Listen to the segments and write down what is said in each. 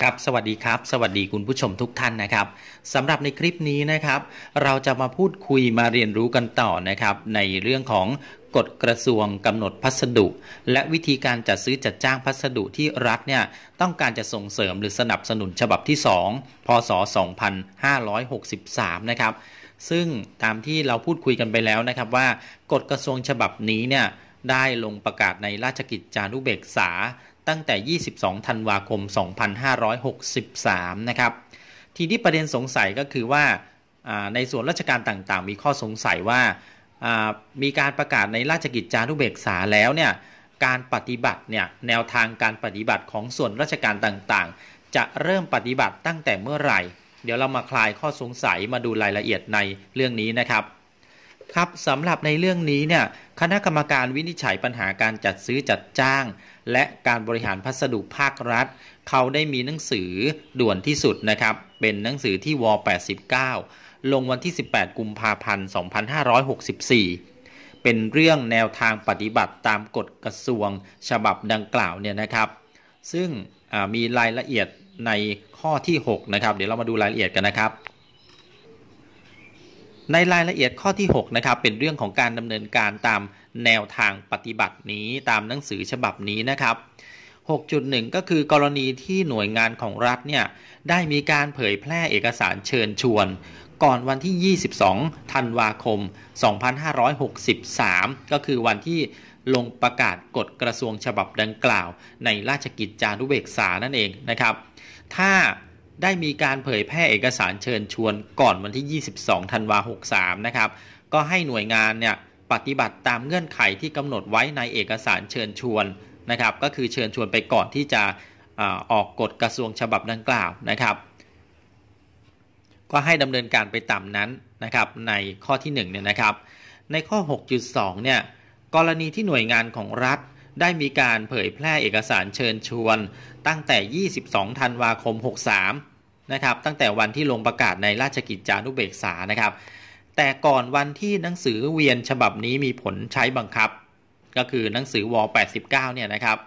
ครับสวัสดีครับสวัสดีคุณผู้ชมทุกท่านนะครับสำหรับในคลิปนี้นะครับ เราจะมาพูดคุยมาเรียนรู้กันต่อนะครับในเรื่องของกฎกระทรวงกำหนดพัสดุ และวิธีการจัดซื้อจัดจ้างพัสดุที่รัฐเนี่ยต้องการจะส่งเสริมหรือสนับสนุนฉบับที่ 2พศ2563นะครับซึ่งตามที่เราพูดคุยกันไปแล้วนะครับ ว่ากฎกระทรวงฉบับนี้เนี่ยได้ลงประกาศในราชกิจจานุเบกษาตั้งแต่ 22 ธันวาคม 2563 นะครับ ทีนี้ประเด็นสงสัยก็คือว่าในส่วนราชการต่างๆ มีข้อสงสัยว่า มีการประกาศในราชกิจจานุเบกษาแล้วเนี่ย การปฏิบัติเนี่ย แนวทางการปฏิบัติของส่วนราชการต่างๆ จะเริ่มปฏิบัติตั้งแต่เมื่อไหร่ เดี๋ยวเรามาคลายข้อสงสัยมาดูรายละเอียดในเรื่องนี้นะครับ ครับสำหรับในเรื่องนี้เนี่ยคณะกรรมการวินิจฉัยปัญหาการจัดซื้อจัดจ้าง และการบริหารพัสดุภาครัฐ เขาได้มีหนังสือด่วนที่สุดนะครับ เป็นหนังสือที่ว89 ลงวันที่ 18 กุมภาพันธ์2564 เป็นเรื่องแนวทางปฏิบัติตามกฎกระทรวงฉบับดังกล่าวเนี่ยนะครับ ซึ่งมีรายละเอียดในข้อที่ 6นะครับ เดี๋ยวเรามาดูรายละเอียดกันนะครับในรายละเอียดข้อที่6นะครับเป็นเรื่องของการดำเนินการตามแนวทางปฏิบัตินี้ตามหนังสือฉบับนี้นะครับ 6.1 ก็คือกรณีที่หน่วยงานของรัฐเนี่ยได้มีการเผยแพร่เอกสารเชิญชวน ก่อนวันที่ 22ธันวาคม 2563 ก็คือวันที่ลงประกาศกฎกระทรวงฉบับดังกล่าวในราชกิจจานุเบกษานั่นเองนะครับ ถ้าได้มีการเผยแพร่เอกสารเชิญชวนก่อนวันที่22ธันวา63นะครับ ก็ให้หน่วยงานเนี่ยปฏิบัติตามเงื่อนไขที่กำหนดไว้ในเอกสารเชิญชวนนะครับ ก็คือเชิญชวนไปก่อนที่จะออกกฎกระทรวงฉบับดังกล่าวนะครับ ก็ให้ดำเนินการไปตามนั้นนะครับ ในข้อที่1เนี่ยนะครับ ในข้อ 6.2เนี่ย กรณีที่หน่วยงานของรัฐได้มีการเผยแพร่เอกสารเชิญชวนตั้งแต่ 22ธันวาคม 63นะครับตั้งแต่วันที่ลงประกาศในราชกิจจานุเบกษานะครับ แต่ก่อนวันที่หนังสือเวียนฉบับนี้มีผลใช้บังคับ ก็คือหนังสือวอ89เนี่ยนะครับ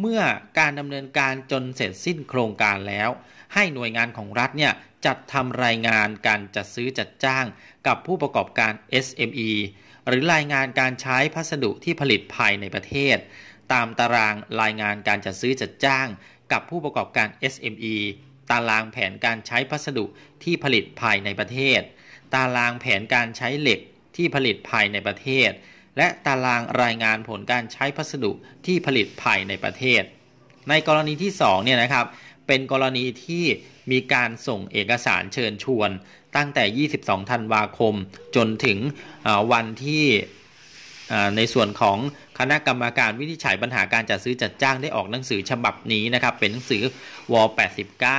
เมื่อการดำเนินการจนเสร็จสิ้นโครงการแล้ว ให้หน่วยงานของรัฐเนี่ย จัดทำรายงานการจัดซื้อจัดจ้าง กับผู้ประกอบการ SME หรือรายงานการใช้พัสดุที่ผลิตภายในประเทศ ตามตารางรายงานการจัดซื้อจัดจ้าง กับผู้ประกอบการ SME ตารางแผนการใช้พัสดุที่ผลิตภายในประเทศ ตารางแผนการใช้เหล็กที่ผลิตภายในประเทศ และตารางรายงานผลการใช้พัสดุที่ผลิตภายในประเทศ ในกรณีที่2เนี่ยนะครับ เป็นกรณีที่มีการส่งเอกสารเชิญชวน ตั้งแต่ 22 ธันวาคม จนถึงวันที่ในส่วนของคณะกรรมการวินิจฉัยปัญหาการจัดซื้อจัดจ้างได้ออกหนังสือฉบับนี้นะครับเป็นหนังสือว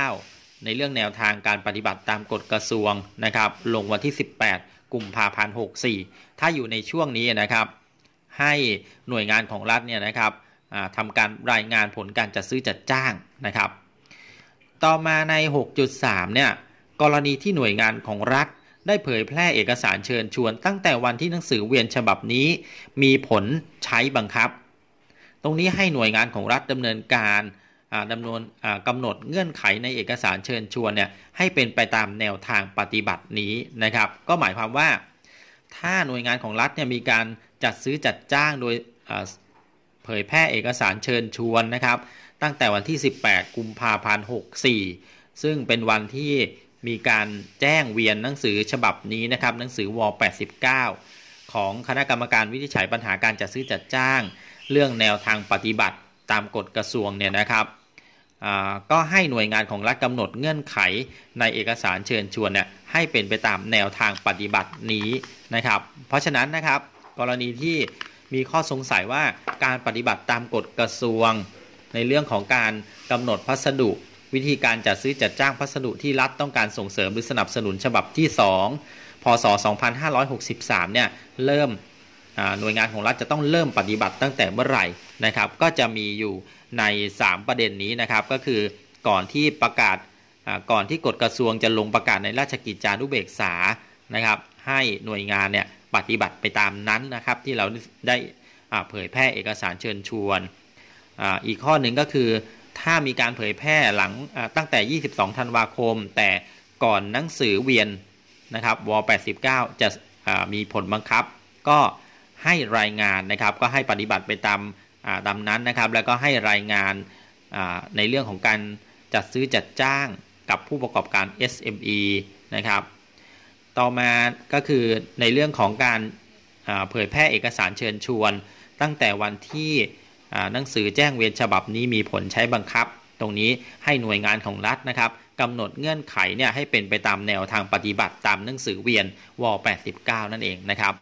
89 ในเรื่องแนวทางการปฏิบัติตามกฎกระทรวงนะครับลงวันที่ 18กุมภาพันธ์64ถ้าอยู่ในช่วงนี้นะครับให้หน่วยงานของรัฐเนี่ยนะครับทำการรายงานผลการจัดซื้อจัดจ้างนะครับต่อมาใน 6.3เนี่ยกรณีที่หน่วยงานของรัฐได้เผยแพร่เอกสารเชิญชวน ตั้งแต่วันที่หนังสือเวียนฉบับนี้มีผลใช้บังคับ ตรงนี้ให้หน่วยงานของรัฐดำเนินการดำเนินกำหนดเงื่อนไขในเอกสารเชิญชวนเนี่ยให้เป็นไปตามแนวทางปฏิบัตินี้นะครับ ก็หมายความว่า ถ้าหน่วยงานของรัฐเนี่ยมีการจัดซื้อจัดจ้างโดยเผยแพร่เอกสารเชิญชวนนะครับ ตั้งแต่วันที่ 18 กุมภาพันธ์64 ซึ่งเป็นวันที่มีการแจ้งเวียนหนังสือฉบับนี้นะครับหนังสือว89ของคณะกรรมการวินิจฉัยปัญหาการจัดซื้อจัดจ้าง เรื่องแนวทางปฏิบัติตามกฎกระทรวงเนี่ยนะครับก็ให้หน่วยงานของรัฐกำหนดเงื่อนไขในเอกสารเชิญชวนเนี่ยให้เป็นไปตามแนวทางปฏิบัตินี้นะครับ เพราะฉะนั้นนะครับกรณีที่มีข้อสงสัยว่าการปฏิบัติตามกฎกระทรวง ในเรื่องของการกำหนดพัสดุวิธีการจัดซื้อจัดจ้างพัสดุที่รัฐต้องการส่งเสริมหรือสนับสนุนฉบับที่2พศ2563 เนี่ย เริ่ม หน่วยงานของรัฐจะต้องเริ่มปฏิบัติตั้งแต่เมื่อไหร่นะครับ ก็จะมีอยู่ใน3ประเด็นนี้นะครับ ก็คือก่อนที่ประกาศก่อนที่กฎกระทรวงจะลงประกาศในราชกิจจานุเบกษานะครับ ให้หน่วยงานเนี่ยปฏิบัติไปตามนั้นนะครับ ที่เราได้เผยแพร่เอกสารเชิญชวนออีกข้อหนึ่งก็คือถ้ามีการเผยแพร่หลังตั้งแต่ 22 ธันวาคม แต่ก่อนหนังสือเวียนนะครับว89 จะมีผลบังคับ ก็ให้รายงานนะครับ ก็ให้ปฏิบัติไปตามตามนั้นนะครับ แล้วก็ให้รายงานในเรื่องของการจัดซื้อจัดจ้างกับผู้ประกอบการ SME นะครับต่อมาก็คือในเรื่องของการเผยแพร่เอกสารเชิญชวน ตั้งแต่วันที่หนังสือแจ้งเวรฉบับนี้มีผลใช้บังคับ ตรงนี้ให้หน่วยงานของรัฐนะครับกำหนดเงื่อนไขเนี่ยให้เป็นไปตามแนวทางปฏิบัติตามหนังสือเวียนว89นั่นเองนะครับ